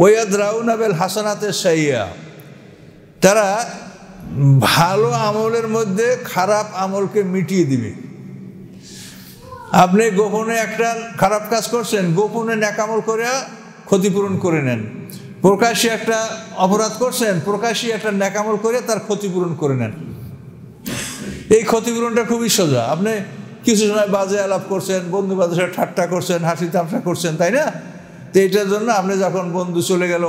ওয়াদ রাউনাবেল হাসানাতে সাইয়া তারা ভালো আমলের মধ্যে খারাপ আমলকে মিটিয়ে দিবে আপনি গোপনে একটা খারাপ কাজ করছেন গোপনে ন্যাকামল করে ক্ষতিপূরণ করে নেন প্রকাশ্যে একটা অপরাধ করছেন প্রকাশ্যে একটা ন্যাকামল করে তার ক্ষতিপূরণ করে নেন এই ক্ষতিপূরণটা খুবই সোজা আপনি কিছু সময় বাজে আলাপ করছেন বন্ধু বান্ধবের ঠাট্টা করছেন হাসি তামসা করছেন তাই না তো এটার জন্য আপনি যখন বন্ধু চলে গেল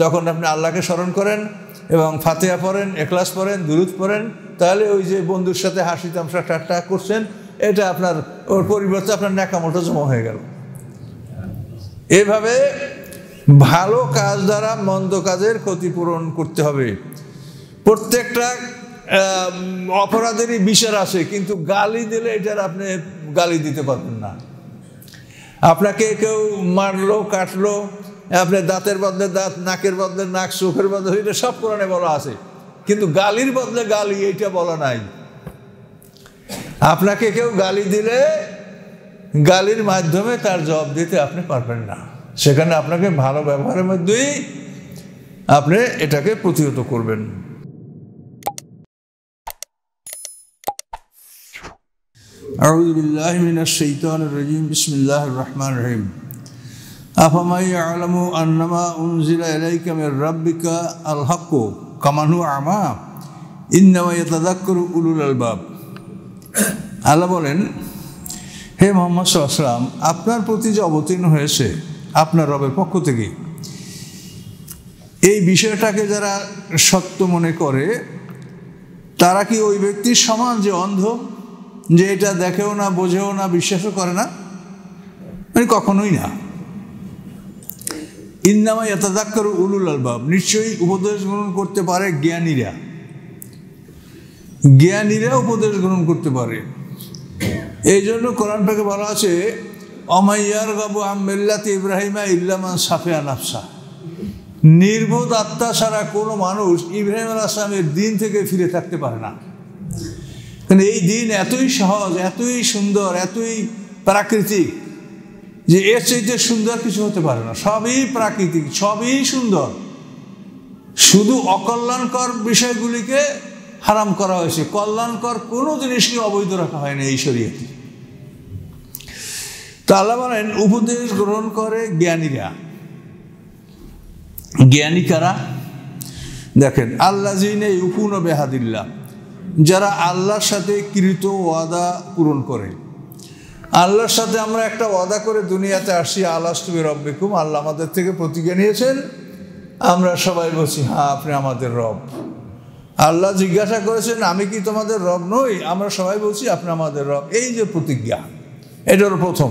তখন আপনি আল্লাহকে স্মরণ করেন এবং ফাতেহা পড়েন একলাস পড়েন দুরুদ পড়েন তাহলে ওই যে বন্ধুর সাথে হাসি তামসা ঠাট্টা করছেন এটা আপনার ওর পরিবর্তে আপনার ন্যাকামোটা জমা হয়ে গেল এভাবে ভালো কাজ দ্বারা মন্দ কাজের ক্ষতিপূরণ করতে হবে প্রত্যেকটা অপরাধেরই বিচার আছে কিন্তু গালি দিলে এটার আপনি গালি দিতে পারবেন না আপনাকে কেউ মারলো কাটলো আপনি দাঁতের বদলে দাঁত নাকের বদলে নাক চোখের বদলে এটা সব কোরআনে বলা আছে কিন্তু গালির বদলে গালি এইটা বলা নাই আপনাকে কেউ গালি দিলে গালির মাধ্যমে তার জবাব দিতে আপনি পারবেন না সেখানে আপনাকে ভালো ব্যবহারের মধ্যেই আপনি এটাকে প্রতিহত করবেন أعوذ بالله من الشيطان الرجيم بسم الله الرحمن الرحيم أفما يعلم أنما أنزل إليك من ربك الحق كمن هو أعمى إنما يتذكر أولو الألباب আল্লাহ বলেন হে মোহাম্মদ সাল্লাম আপনার প্রতি যে অবতীর্ণ হয়েছে আপনার রবের পক্ষ থেকে এই বিষয়টাকে যারা সত্য মনে করে তারা কি ওই ব্যক্তির সমান যে অন্ধ যে এটা দেখেও না বোঝেও না বিশ্বাসও করে না মানে কখনোই না ইন্দামা দাক্ষর উলুল আলবাব নিশ্চয়ই উপদেশ গ্রহণ করতে পারে জ্ঞানীরা জ্ঞানীরা উপদেশ গ্রহণ করতে পারে এই জন্য কোরআন পাকে বলা আছে অমাইয়ার বাবু আমি ইব্রাহিমা ইল্লামান সাফিয়া নাফসা নির্বোধ আত্মা ছাড়া কোনো মানুষ ইব্রাহিম আল আসলামের দিন থেকে ফিরে থাকতে পারে না মানে এই দিন এতই সহজ এতই সুন্দর এতই প্রাকৃতিক যে এর চাইতে সুন্দর কিছু হতে পারে না সবই প্রাকৃতিক সবই সুন্দর শুধু অকল্যাণকর বিষয়গুলিকে হারাম করা হয়েছে কল্যাণকর কোনো জিনিসকে অবৈধ রাখা হয় না এই শরীয়তে তা আল্লাহ বলেন উপদেশ গ্রহণ করে জ্ঞানীরা জ্ঞানী কারা দেখেন আল্লাহ জিনে ইউকুন বেহাদিল্লা যারা আল্লাহর সাথে কৃত ওয়াদা পূরণ করে আল্লাহর সাথে আমরা একটা ওয়াদা করে দুনিয়াতে আসি আল্লাহবি রব্বিকুম আল্লাহ আমাদের থেকে প্রতিজ্ঞা নিয়েছেন আমরা সবাই বলছি হ্যাঁ আপনি আমাদের রব আল্লাহ জিজ্ঞাসা করেছেন আমি কি তোমাদের রব নই আমরা সবাই বলছি আপনি আমাদের রব এই যে প্রতিজ্ঞা এটা হলো প্রথম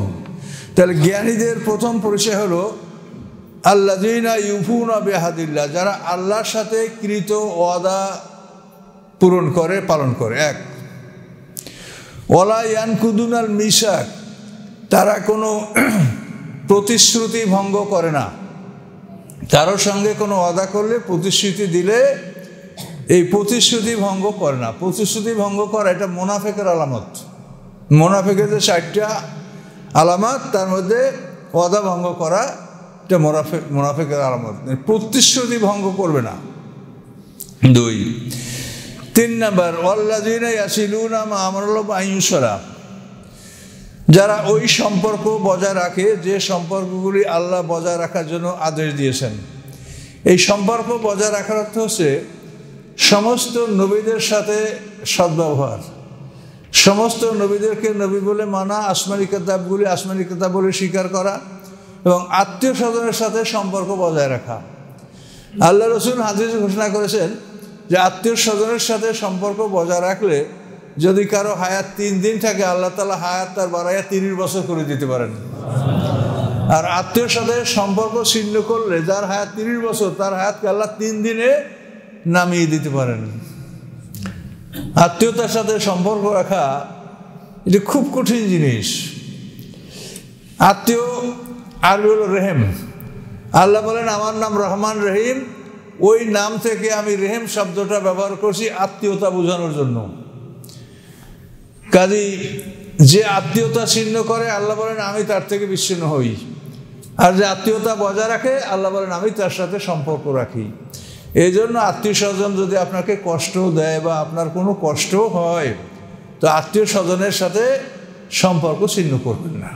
তাহলে জ্ঞানীদের প্রথম পরিচয় হলো আল্লাহ ইউফুনা বেহাদিল্লা যারা আল্লাহর সাথে কৃত ওয়াদা পূরণ করে পালন করে এক ওলা ইয়ানকুদুনাল মিশাক তারা কোনো প্রতিশ্রুতি ভঙ্গ করে না কারোর সঙ্গে কোনো অদা করলে প্রতিশ্রুতি দিলে এই প্রতিশ্রুতি ভঙ্গ করে না প্রতিশ্রুতি ভঙ্গ করা এটা মোনাফেকের আলামত মোনাফেকের যে ষাটটা আলামত তার মধ্যে অদা ভঙ্গ করা এটা মোনাফেক মোনাফেকের আলামত প্রতিশ্রুতি ভঙ্গ করবে না দুই তিন নম্বর ওয়াল্লাদিন ইয়াসিলুনা আইনসরা যারা ওই সম্পর্ক বজায় রাখে যে সম্পর্কগুলি আল্লাহ বজায় রাখার জন্য আদেশ দিয়েছেন এই সম্পর্ক বজায় রাখার অর্থ হচ্ছে সমস্ত নবীদের সাথে সদ্ব্যবহার সমস্ত নবীদেরকে নবী বলে মানা আসমানি কেতাবগুলি আসমানি কেতাব বলে স্বীকার করা এবং আত্মীয় স্বজনের সাথে সম্পর্ক বজায় রাখা আল্লাহ রসুল হাদিস ঘোষণা করেছেন যে আত্মীয় স্বজনের সাথে সম্পর্ক বজায় রাখলে যদি কারো হায়াত তিন দিন থাকে আল্লাহ তালা হায়াত তার বাড়াইয়া তিরিশ বছর করে দিতে পারেন আর আত্মীয়র সাথে সম্পর্ক ছিন্ন করলে যার হায়াত তিরিশ বছর তার হায়াতকে আল্লাহ তিন দিনে নামিয়ে দিতে পারেন আত্মীয়তার সাথে সম্পর্ক রাখা এটা খুব কঠিন জিনিস আত্মীয় আরবি হল রেহেম আল্লাহ বলেন আমার নাম রহমান রহিম ওই নাম থেকে আমি রেহেম শব্দটা ব্যবহার করছি আত্মীয়তা বোঝানোর জন্য কাজী যে আত্মীয়তা ছিন্ন করে আল্লাহ বলেন আমি তার থেকে বিচ্ছিন্ন হই আর যে আত্মীয়তা বজায় রাখে আল্লাহ বলেন আমি তার সাথে সম্পর্ক রাখি এই জন্য আত্মীয় স্বজন যদি আপনাকে কষ্ট দেয় বা আপনার কোনো কষ্ট হয় তো আত্মীয় স্বজনের সাথে সম্পর্ক ছিন্ন করবেন না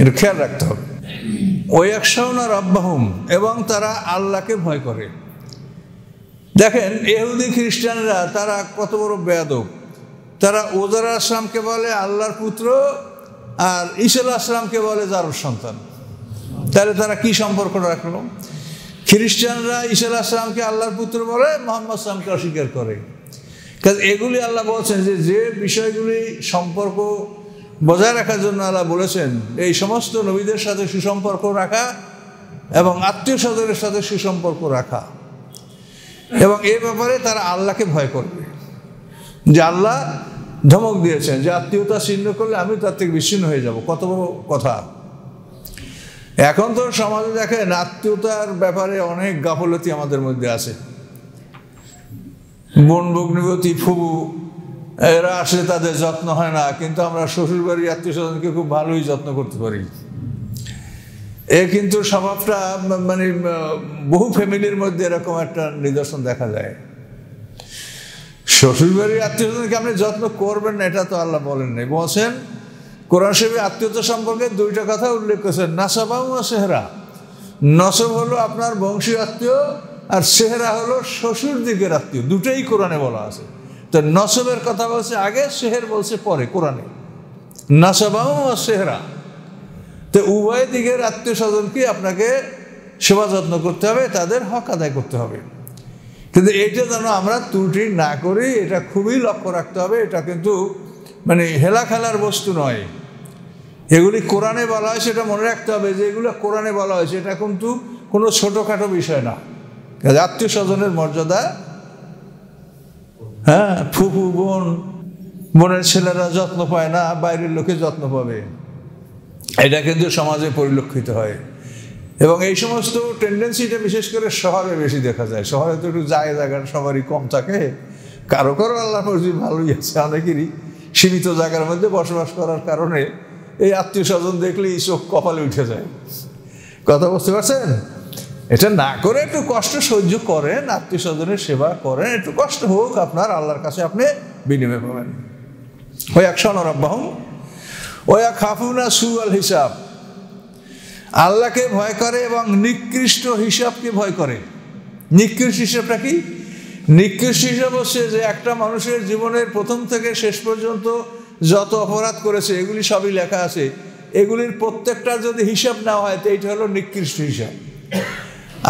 এটা খেয়াল রাখতে হবে ওয়াকশাউনা রাব্বাহুম এবং তারা আল্লাহকে ভয় করে দেখেন এহুদি খ্রিস্টানরা তারা কত বড় বেদক তারা ওজার আসলামকে বলে আল্লাহর পুত্র আর ইসল আসলামকে বলে যার সন্তান তাহলে তারা কি সম্পর্ক রাখলো খ্রিস্টানরা ইসল আসলামকে আল্লাহর পুত্র বলে মোহাম্মদ সালামকে অস্বীকার করে কাজ এগুলি আল্লাহ বলছেন যে যে বিষয়গুলি সম্পর্ক বজায় রাখার জন্য আল্লাহ বলেছেন এই সমস্ত নবীদের সাথে সুসম্পর্ক রাখা এবং আত্মীয় স্বজনের সাথে সুসম্পর্ক রাখা এবং এ ব্যাপারে তারা আল্লাহকে ভয় করবে যে আল্লাহ ধমক দিয়েছেন যে আত্মীয়তা ছিন্ন করলে আমি তার থেকে বিচ্ছিন্ন হয়ে যাব কত বড় কথা এখন তো সমাজে দেখেন আত্মীয়তার ব্যাপারে অনেক গাফলতি আমাদের মধ্যে আছে বন ভগ্নিগতি ফুবু এরা আসলে তাদের যত্ন হয় না কিন্তু আমরা শ্বশুরবাড়ির আত্মীয় স্বজনকে খুব ভালোই যত্ন করতে পারি এ কিন্তু স্বভাবটা মানে বহু ফ্যামিলির মধ্যে এরকম একটা নিদর্শন দেখা যায় শ্বশুরবাড়ির আত্মীয় স্বজনকে আপনি যত্ন করবেন না এটা তো আল্লাহ বলেন নাই বলছেন কোরআন সাহেব আত্মীয়তা সম্পর্কে দুইটা কথা উল্লেখ করেছেন নাসাবাউ না সেহরা নসব হলো আপনার বংশীয় আত্মীয় আর সেহরা হলো শ্বশুর দিকের আত্মীয় দুটাই কোরআনে বলা আছে তো নসবের কথা বলছে আগে শেহের বলছে পরে কোরআনে নাসাবাও শেহরা তো উভয় দিকের আত্মীয় স্বজনকে আপনাকে সেবা যত্ন করতে হবে তাদের হক আদায় করতে হবে কিন্তু এটা যেন আমরা ত্রুটি না করি এটা খুবই লক্ষ্য রাখতে হবে এটা কিন্তু মানে হেলা খেলার বস্তু নয় এগুলি কোরআনে বলা হয় সেটা মনে রাখতে হবে যে এগুলো কোরআনে বলা হয়েছে এটা কিন্তু কোনো ছোটোখাটো বিষয় না আত্মীয় স্বজনের মর্যাদা হ্যাঁ ফুফু বোন বোনের ছেলেরা যত্ন পায় না বাইরের লোকে যত্ন পাবে এটা কিন্তু সমাজে পরিলক্ষিত হয় এবং এই সমস্ত টেন্ডেন্সিটা বিশেষ করে শহরে বেশি দেখা যায় শহরে তো একটু জায়গা জায়গার সবারই কম থাকে কারো কারো আল্লাহ মসজিদ ভালোই আছে অনেকেরই সীমিত জায়গার মধ্যে বসবাস করার কারণে এই আত্মীয় স্বজন দেখলেই চোখ কপালে উঠে যায় কথা বুঝতে পারছেন এটা না করে একটু কষ্ট সহ্য করেন আত্মীয় স্বজনের সেবা করেন একটু কষ্ট হোক আপনার আল্লাহর কাছে আপনি বিনিময় পাবেন ওই এক সনরাব্বাহম ওয়া খাফুনা সু সুয়াল হিসাব আল্লাহকে ভয় করে এবং নিকৃষ্ট হিসাবকে ভয় করে নিকৃষ্ট হিসাবটা কি নিকৃষ্ট হিসাব হচ্ছে যে একটা মানুষের জীবনের প্রথম থেকে শেষ পর্যন্ত যত অপরাধ করেছে এগুলি সবই লেখা আছে এগুলির প্রত্যেকটা যদি হিসাব না হয় তো এইটা হলো নিকৃষ্ট হিসাব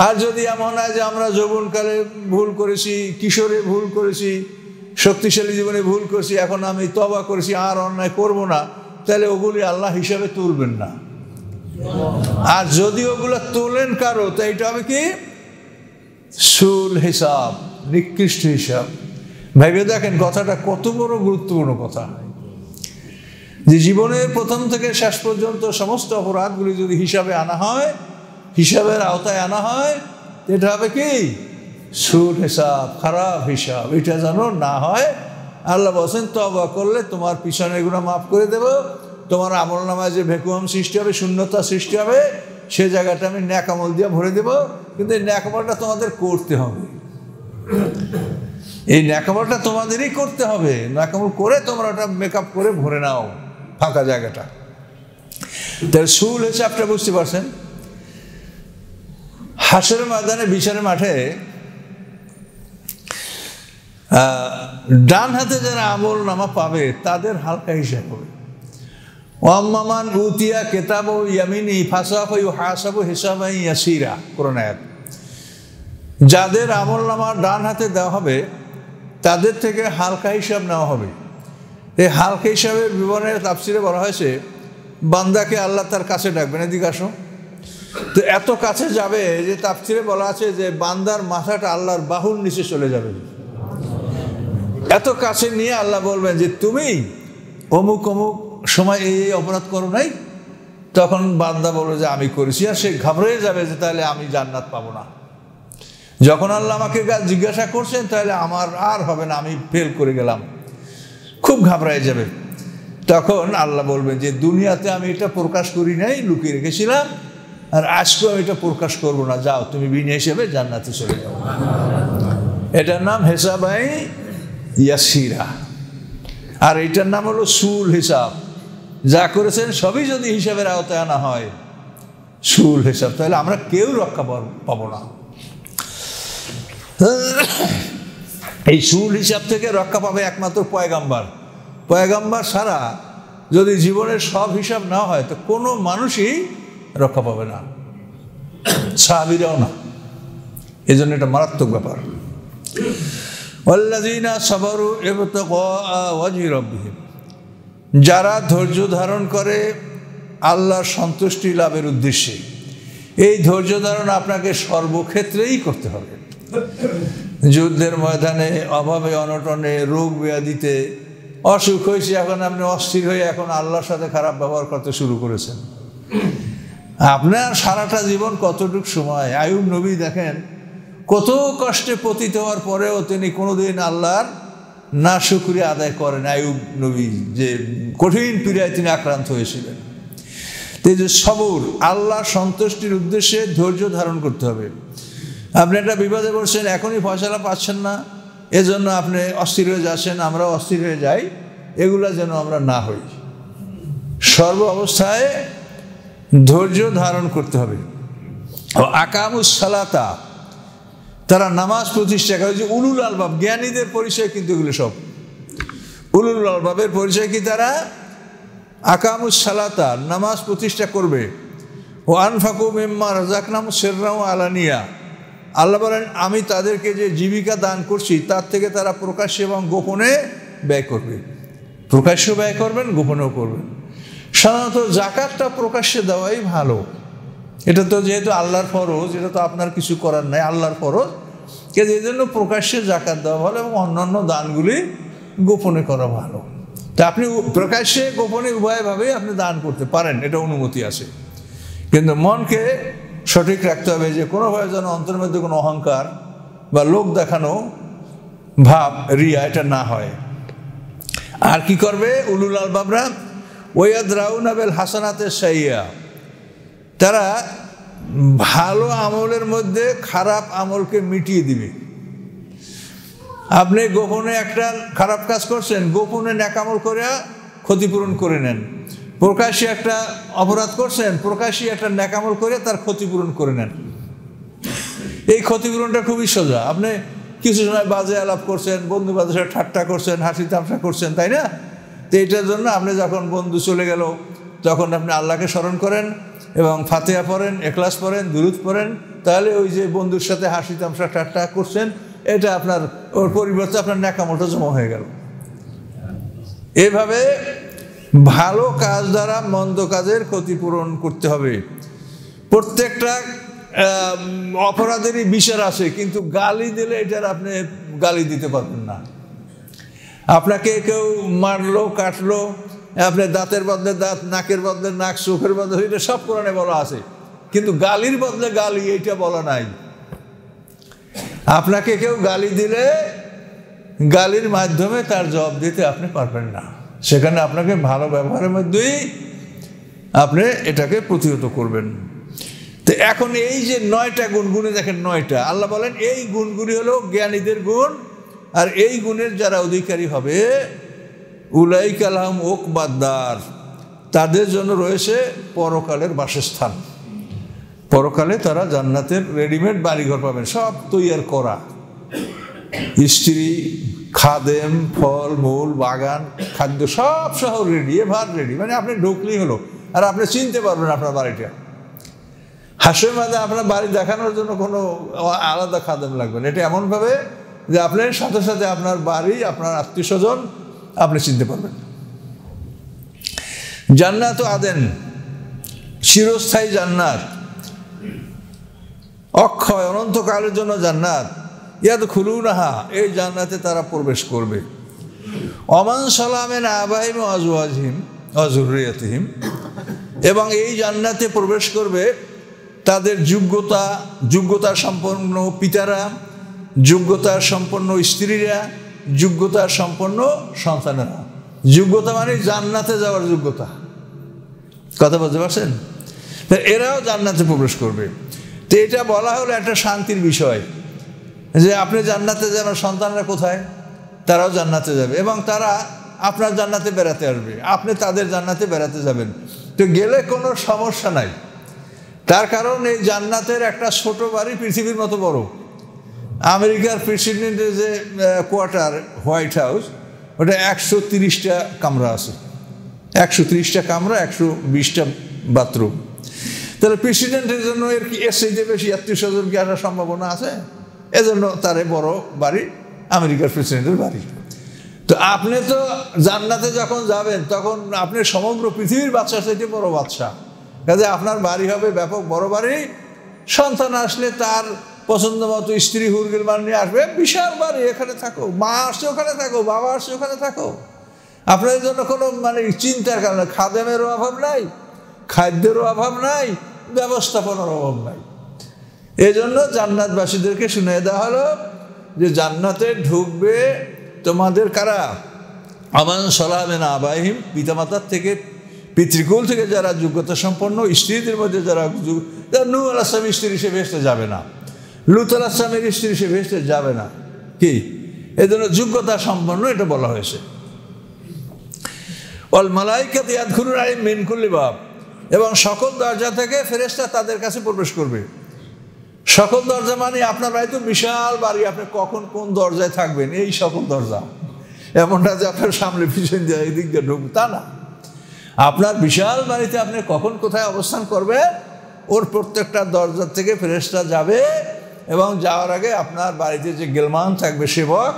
আর যদি এমন হয় যে আমরা যৌবনকালে ভুল করেছি কিশোরে ভুল করেছি শক্তিশালী জীবনে ভুল করেছি এখন আমি তবা করেছি আর অন্যায় করব না তাহলে ওগুলি আল্লাহ হিসাবে তুলবেন না আর যদি ওগুলো তোলেন কারো তা এটা হবে কি সুল হিসাব নিকৃষ্ট হিসাব ভেবে দেখেন কথাটা কত বড় গুরুত্বপূর্ণ কথা যে জীবনের প্রথম থেকে শেষ পর্যন্ত সমস্ত অপরাধগুলি যদি হিসাবে আনা হয় হিসাবের আওতায় আনা হয় এটা হবে কি সুর হিসাব খারাপ হিসাব এটা যেন না হয় আল্লাহ বলছেন তবা করলে তোমার পিছনে এগুলো মাফ করে দেব তোমার আমল নামায় যে ভেকুয়াম সৃষ্টি হবে শূন্যতা সৃষ্টি হবে সে জায়গাটা আমি ন্যাকামল দিয়ে ভরে দেব কিন্তু এই ন্যাকামলটা তোমাদের করতে হবে এই ন্যাকামলটা তোমাদেরই করতে হবে ন্যাকামল করে তোমরা ওটা মেকআপ করে ভরে নাও ফাঁকা জায়গাটা তাহলে সুল হিসাবটা বুঝতে পারছেন হাসের ময়দানে বিচারের মাঠে ডান হাতে যারা আমল নামা পাবে তাদের হালকা হিসাব হবে ওয়াম্মামান উতিয়া কেতাব ইয়ামিনী ফাসাফ হাসাবু হিসাবাই ইয়াসিরা কোরআনায়াত যাদের আমল নামা ডান হাতে দেওয়া হবে তাদের থেকে হালকা হিসাব নেওয়া হবে এই হালকা হিসাবে বিবরণের তাফসিরে বলা হয়েছে বান্দাকে আল্লাহ তার কাছে ডাকবেন এদিকে আসো তো এত কাছে যাবে যে তাপসিরে বলা আছে যে বান্দার মাথাটা আল্লাহর বাহুর নিচে চলে যাবে এত কাছে নিয়ে আল্লাহ বলবেন যে তুমি অমুক অমুক সময় এই অপরাধ করো নাই তখন বান্দা বলবে যে আমি করেছি আর সে ঘাবড়ে যাবে যে তাহলে আমি জান্নাত পাবো না যখন আল্লাহ আমাকে জিজ্ঞাসা করছেন তাহলে আমার আর হবে না আমি ফেল করে গেলাম খুব ঘাবড়ায় যাবে তখন আল্লাহ বলবেন যে দুনিয়াতে আমি এটা প্রকাশ করি নাই লুকিয়ে রেখেছিলাম আর আজকেও এটা প্রকাশ করবো না যাও তুমি বিনা হিসেবে জান্নাতে চলে যাও এটার নাম হেসাবাই ইয়াসিরা আর এটার নাম হলো সুল হিসাব যা করেছেন সবই যদি হিসাবের আওতায় আনা হয় সুল হিসাব তাহলে আমরা কেউ রক্ষা পাবো না এই সুল হিসাব থেকে রক্ষা পাবে একমাত্র পয়গাম্বার পয়গাম্বার সারা যদি জীবনের সব হিসাব না হয় তো কোনো মানুষই রক্ষা পাবে না সাহাবিরাও না এই জন্য এটা মারাত্মক ব্যাপার যারা ধৈর্য ধারণ করে আল্লাহর সন্তুষ্টি লাভের উদ্দেশ্যে এই ধৈর্য ধারণ আপনাকে সর্বক্ষেত্রেই করতে হবে যুদ্ধের ময়দানে অভাবে অনটনে রোগ ব্যাধিতে অসুখ হয়েছে এখন আপনি অস্থির হয়ে এখন আল্লাহর সাথে খারাপ ব্যবহার করতে শুরু করেছেন আপনার সারাটা জীবন কতটুক সময় আয়ুব নবী দেখেন কত কষ্টে পতিত হওয়ার পরেও তিনি কোনোদিন আল্লাহর না শুক্রিয়া আদায় করেন আয়ুব নবী যে কঠিন পীড়ায় তিনি আক্রান্ত হয়েছিলেন এই যে সবর আল্লাহ সন্তুষ্টির উদ্দেশ্যে ধৈর্য ধারণ করতে হবে আপনি একটা বিপদে পড়ছেন এখনই ফসলা পাচ্ছেন না এজন্য আপনি অস্থির হয়ে যাচ্ছেন আমরা অস্থির হয়ে যাই এগুলা যেন আমরা না হই সর্ব অবস্থায় ধৈর্য ধারণ করতে হবে ও আকামুসালাতা তারা নামাজ প্রতিষ্ঠা করে যে উলুল আলবাব জ্ঞানীদের পরিচয় কিন্তু এগুলো সব উলুল আলবাবের পরিচয় কি তারা আকামুসালাতা নামাজ প্রতিষ্ঠা করবে ও আনফাকু মিম্মা নাম সেররাও আলানিয়া আল্লাহ বলেন আমি তাদেরকে যে জীবিকা দান করছি তার থেকে তারা প্রকাশ্যে এবং গোপনে ব্যয় করবে প্রকাশ্য ব্যয় করবেন গোপনেও করবেন সাধারণত জাকাতটা প্রকাশ্যে দেওয়াই ভালো এটা তো যেহেতু আল্লাহর ফরজ এটা তো আপনার কিছু করার নাই আল্লাহর ফরজ কে যে জন্য প্রকাশ্যে জাকাত দেওয়া ভালো এবং অন্যান্য দানগুলি গোপনে করা ভালো তা আপনি প্রকাশ্যে গোপনে উভয়ভাবেই আপনি দান করতে পারেন এটা অনুমতি আছে কিন্তু মনকে সঠিক রাখতে হবে যে কোনোভাবে যেন অন্তর মধ্যে কোনো অহংকার বা লোক দেখানো ভাব রিয়া এটা না হয় আর কি করবে উলুল আলবাবরা ওয়াদ রাউনাবেল হাসানাতে সাইয়া তারা ভালো আমলের মধ্যে খারাপ আমলকে মিটিয়ে দিবে আপনি গোপনে একটা খারাপ কাজ করছেন গোপনে ন্যাকামল করে ক্ষতিপূরণ করে নেন প্রকাশ্যে একটা অপরাধ করছেন প্রকাশ্যে একটা ন্যাকামল করে তার ক্ষতিপূরণ করে নেন এই ক্ষতিপূরণটা খুবই সোজা আপনি কিছু সময় বাজে আলাপ করছেন বন্ধু বান্ধবের ঠাট্টা করছেন হাসি তামসা করছেন তাই না তো এটার জন্য আপনি যখন বন্ধু চলে গেল তখন আপনি আল্লাহকে স্মরণ করেন এবং ফাতেহা পড়েন একলাস পড়েন দুরুদ পড়েন তাহলে ওই যে বন্ধুর সাথে হাসি তামসা ঠাট্টা করছেন এটা আপনার ওর পরিবর্তে আপনার ন্যাকামোটা জমা হয়ে গেল এভাবে ভালো কাজ দ্বারা মন্দ কাজের ক্ষতিপূরণ করতে হবে প্রত্যেকটা অপরাধেরই বিচার আছে কিন্তু গালি দিলে এটার আপনি গালি দিতে পারবেন না আপনাকে কেউ মারলো কাটলো আপনার দাঁতের বদলে দাঁত নাকের বদলে নাক চোখের বদলে এটা সব কোরআনে বলা আছে কিন্তু গালির বদলে গালি এইটা বলা নাই আপনাকে কেউ গালি দিলে গালির মাধ্যমে তার জবাব দিতে আপনি পারবেন না সেখানে আপনাকে ভালো ব্যবহারের মধ্যেই আপনি এটাকে প্রতিহত করবেন তো এখন এই যে নয়টা গুণগুণে দেখেন নয়টা আল্লাহ বলেন এই গুণগুলি হলো জ্ঞানীদের গুণ আর এই গুণের যারা অধিকারী হবে উলাই কালাম ওক বাদার তাদের জন্য রয়েছে পরকালের বাসস্থান পরকালে তারা জান্নাতের রেডিমেড বাড়িঘর পাবেন সব তৈয়ার করা স্ত্রী খাদেম ফল মূল বাগান খাদ্য সব সহ রেডি ভার রেডি মানে আপনি ঢুকলেই হলো আর আপনি চিনতে পারবেন আপনার বাড়িটা হাসের মাঝে আপনার বাড়ি দেখানোর জন্য কোনো আলাদা খাদেম লাগবে না এটা এমনভাবে যে আপনার সাথে সাথে আপনার বাড়ি আপনার আত্মীয় স্বজন আপনি চিনতে পারবেন জান্নাত আদেন চিরস্থায়ী জান্নাত অক্ষয় অনন্তকালের জন্য জান্নাত ইয়াদ খুলু নাহা এই জান্নাতে তারা প্রবেশ করবে অমান সালামেন আবাহিম আজুয়াজহিম অজুরিয়াতহিম এবং এই জান্নাতে প্রবেশ করবে তাদের যোগ্যতা যোগ্যতা সম্পন্ন পিতারা যোগ্যতা সম্পন্ন স্ত্রীরা যোগ্যতা সম্পন্ন সন্তানেরা যোগ্যতা মানে জান্নাতে যাওয়ার যোগ্যতা কথা বলতে পারছেন এরাও জান্নাতে প্রবেশ করবে তো এটা বলা হলো একটা শান্তির বিষয় যে আপনি জান্নাতে যেন সন্তানরা কোথায় তারাও জান্নাতে যাবে এবং তারা আপনার জান্নাতে বেড়াতে আসবে আপনি তাদের জান্নাতে বেড়াতে যাবেন তো গেলে কোনো সমস্যা নাই তার কারণ এই জান্নাতের একটা ছোট বাড়ি পৃথিবীর মতো বড় আমেরিকার প্রেসিডেন্টের যে কোয়ার্টার হোয়াইট হাউস ওটা একশো তিরিশটা কামরা আছে একশো তিরিশটা কামরা একশো বিশটা বাথরুম তাহলে প্রেসিডেন্টের জন্য এর কি এর সেইতে বেশি আত্মীয় স্বজন কি আসার সম্ভাবনা আছে এজন্য তারে বড় বাড়ি আমেরিকার প্রেসিডেন্টের বাড়ি তো আপনি তো জান্নাতে যখন যাবেন তখন আপনি সমগ্র পৃথিবীর বাচ্চা সেটি বড় বাচ্চা কাজে আপনার বাড়ি হবে ব্যাপক বড় বাড়ি সন্তান আসলে তার পছন্দ মতো স্ত্রী হুর্গের মান নিয়ে আসবে বিশাল বাড়ি এখানে থাকো মা আসছে ওখানে থাকো বাবা আসছে ওখানে থাকো আপনাদের জন্য কোনো মানে চিন্তার কারণে খাদেমেরও অভাব নাই খাদ্যেরও অভাব নাই ব্যবস্থাপনার অভাব নাই এজন্য জান্নাতবাসীদেরকে শুনে দেওয়া হলো যে জান্নাতে ঢুকবে তোমাদের কারা আমান সালামেন আবাহিম পিতামাতার থেকে পিতৃকুল থেকে যারা যোগ্যতা সম্পন্ন স্ত্রীদের মধ্যে যারা নূর আলাম স্ত্রী হিসেবে এসে যাবে না লুতর আসলামের স্ত্রী সে ভেস্টে যাবে না কি এজন্য যোগ্যতা সম্পন্ন এটা বলা হয়েছে অল মালাইকাত ইয়াদখুনুর মিন করলি বাপ এবং সকল দরজা থেকে ফেরেস্তা তাদের কাছে প্রবেশ করবে সকল দরজা মানে আপনার বাড়িতে বিশাল বাড়ি আপনি কখন কোন দরজায় থাকবেন এই সকল দরজা এমনটা যে আপনার সামনে পিছন যায় এদিক দিয়ে ঢুকবে তা না আপনার বিশাল বাড়িতে আপনি কখন কোথায় অবস্থান করবেন ওর প্রত্যেকটা দরজার থেকে ফেরেস্তা যাবে এবং যাওয়ার আগে আপনার বাড়িতে যে গেলমান থাকবে সেবক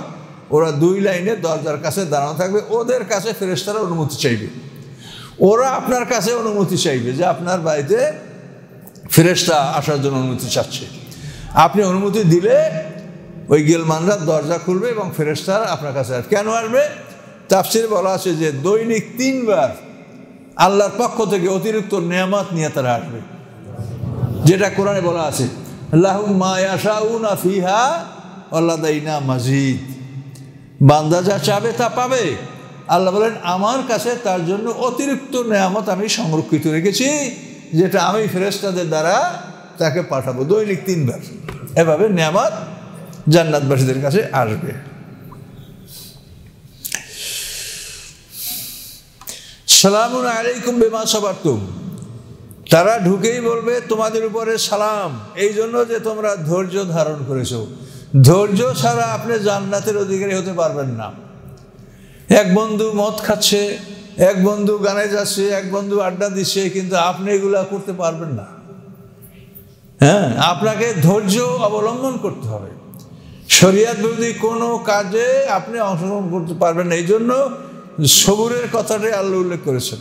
ওরা দুই লাইনে দরজার কাছে দাঁড়ানো থাকবে ওদের কাছে ফেরেস্তারা অনুমতি চাইবে ওরা আপনার কাছে অনুমতি চাইবে যে আপনার বাড়িতে ফেরেস্তা আসার জন্য অনুমতি চাচ্ছে আপনি অনুমতি দিলে ওই গেলমানরা দরজা খুলবে এবং ফেরেস্তারা আপনার কাছে আসবে কেন আসবে তাফসির বলা আছে যে দৈনিক তিনবার আল্লাহর পক্ষ থেকে অতিরিক্ত নিয়ামত নিয়ে তারা আসবে যেটা কোরআনে বলা আছে ফিহা অল্লাদাইনা মাজিদ বান্দা যা চাবে তা পাবে আল্লাহ বলেন আমার কাছে তার জন্য অতিরিক্ত নেয়ামত আমি সংরক্ষিত রেখেছি যেটা আমি ফেরেস্তাদের দ্বারা তাকে পাঠাবো দৈনিক তিনবার এভাবে নেয়ামত জান্নাতবাসীদের কাছে আসবে সালামুন আলাইকুম বেমা সবার তুম তারা ঢুকেই বলবে তোমাদের উপরে সালাম এই জন্য যে তোমরা ধৈর্য ধারণ করেছো ধৈর্য ছাড়া আপনি জান্নাতের অধিকারী হতে পারবেন না এক বন্ধু মদ খাচ্ছে এক বন্ধু গানে যাচ্ছে এক বন্ধু আড্ডা দিচ্ছে কিন্তু আপনি এগুলা করতে পারবেন না হ্যাঁ আপনাকে ধৈর্য অবলম্বন করতে হবে শরিয়াত যদি কোনো কাজে আপনি অংশগ্রহণ করতে পারবেন এই জন্য সবুরের কথাটাই আল্লাহ উল্লেখ করেছেন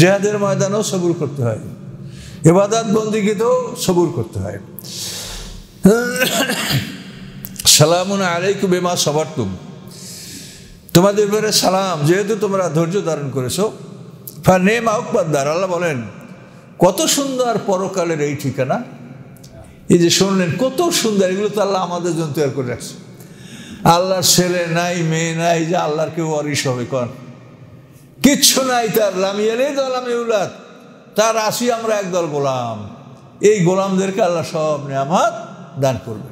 জেহাদের ময়দানেও সবুর করতে হয় এবাদাত বন্দিগিতেও সবুর করতে হয় সালাম আলাইকুম বেমা তুম তোমাদের উপরে সালাম যেহেতু তোমরা ধৈর্য ধারণ করেছো ফা নেম আউকবাদ্দার আল্লাহ বলেন কত সুন্দর পরকালের এই ঠিকানা এই যে শুনলেন কত সুন্দর এগুলো তো আল্লাহ আমাদের জন্য তৈরি করে রাখছে আল্লাহর ছেলে নাই মেয়ে নাই যে আল্লাহর কেউ অরিস হবে কন কিচ্ছু নাই তার লামিয়ালেই আমি ইউলাদ তার আসি আমরা একদল গোলাম এই গোলামদেরকে আল্লাহ সব নিয়ামত দান করবে